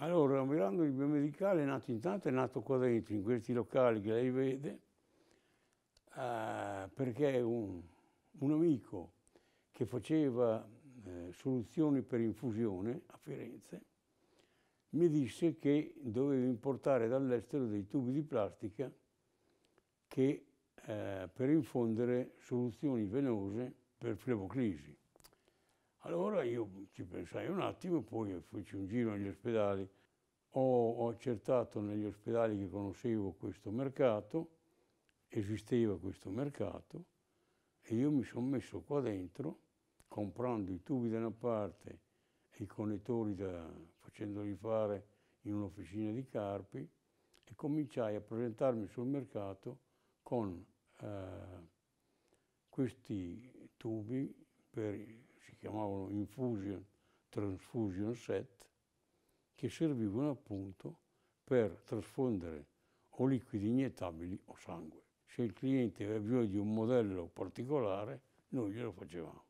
Allora, Mirando il biomedicale è nato intanto, è nato qua dentro, in questi locali che lei vede, eh, perché un, un, amico che faceva eh, soluzioni per infusione a Firenze mi disse che dovevo importare dall'estero dei tubi di plastica che, eh, per infondere soluzioni venose per fleboclisi. Allora io ci pensai un attimo e poi feci un giro negli ospedali. Ho, ho accertato negli ospedali che conoscevo questo mercato, esisteva questo mercato, e io mi sono messo qua dentro comprando i tubi da una parte e i connettori da, facendoli fare in un'officina di Carpi e cominciai a presentarmi sul mercato con eh, questi tubi per chiamavano Infusion Transfusion Set, che servivano appunto per trasfondere o liquidi iniettabili o sangue. Se il cliente aveva bisogno di un modello particolare, noi glielo facevamo.